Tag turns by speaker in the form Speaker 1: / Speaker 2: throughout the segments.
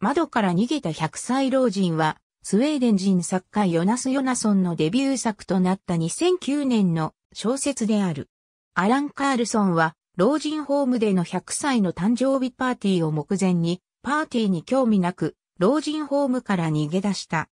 Speaker 1: 窓から逃げた100歳老人は、スウェーデン人作家ヨナス・ヨナソンのデビュー作となった2009年の小説である。アラン・カールソンは、老人ホームでの100歳の誕生日パーティーを目前に、パーティーに興味なく、老人ホームから逃げ出した。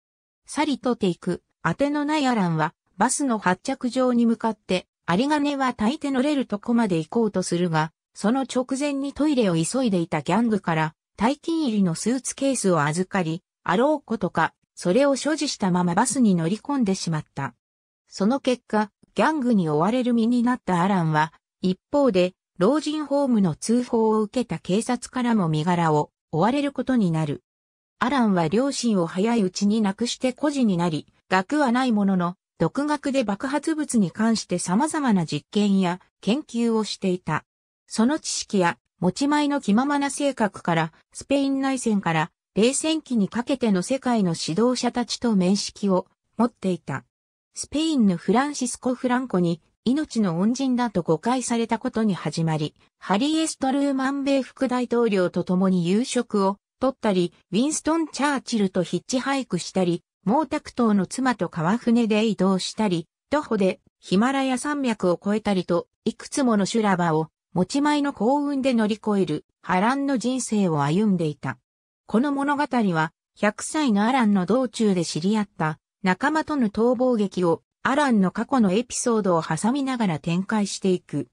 Speaker 1: 去りとていく、当てのないアランは、バスの発着場に向かって、有り金は大抵乗れるとこまで行こうとするが、その直前にトイレを急いでいたギャングから、大金入りのスーツケースを預かり、あろうことか、それを所持したままバスに乗り込んでしまった。その結果、ギャングに追われる身になったアランは、一方で、老人ホームの通報を受けた警察からも身柄を追われることになる。アランは両親を早いうちに亡くして孤児になり、学はないものの、独学で爆発物に関して様々な実験や研究をしていた。その知識や持ち前の気ままな性格から、スペイン内戦から、冷戦期にかけての世界の指導者たちと面識を持っていた。スペインのフランシスコ・フランコに命の恩人だと誤解されたことに始まり、ハリー・エストルーマン米副大統領と共に夕食を取ったり、ウィンストン・チャーチルとヒッチハイクしたり、毛沢東の妻と川船で移動したり、徒歩でヒマラヤ山脈を越えたりと、いくつもの修羅場を持ち前の幸運で乗り越える波乱の人生を歩んでいた。この物語は、100歳のアランの道中で知り合った仲間との逃亡劇をアランの過去のエピソードを挟みながら展開していく。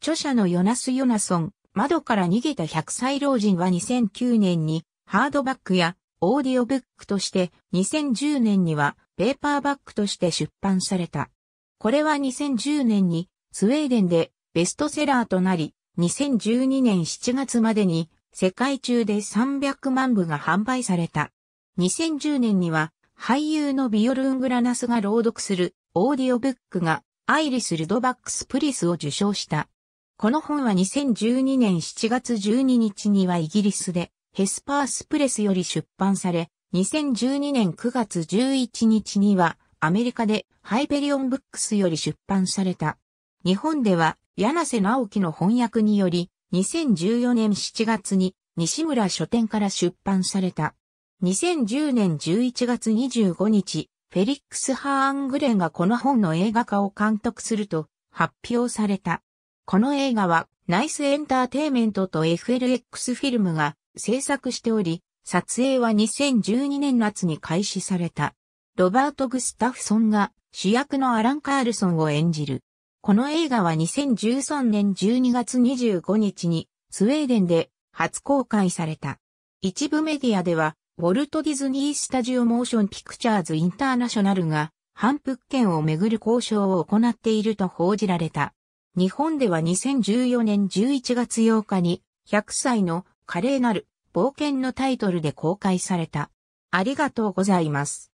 Speaker 1: 著者のヨナス・ヨナソン、窓から逃げた100歳老人は2009年にハードバックやオーディオブックとして2010年にはペーパーバックとして出版された。これは2010年にスウェーデンでベストセラーとなり、2012年7月までに世界中で300万部が販売された。2010年には俳優のビオルングラナスが朗読するオーディオブックがアイリス・ルドバックス・プリスを受賞した。この本は2012年7月12日にはイギリスでヘスパースプレスより出版され、2012年9月11日にはアメリカでハイペリオンブックスより出版された。日本では柳瀬直樹の翻訳により、2014年7月に西村書店から出版された。2010年11月25日、フェリックス・ハーングレンがこの本の映画化を監督すると発表された。この映画はナイスエンターテイメントと FLX フィルムが制作しており、撮影は2012年夏に開始された。ロバート・グスタフソンが主役のアラン・カールソンを演じる。この映画は2013年12月25日にスウェーデンで初公開された。一部メディアでは、ウォルト・ディズニー・スタジオ・モーション・ピクチャーズ・インターナショナルが、反復権をめぐる交渉を行っていると報じられた。日本では2014年11月8日に、100歳の華麗なる冒険のタイトルで公開された。ありがとうございます。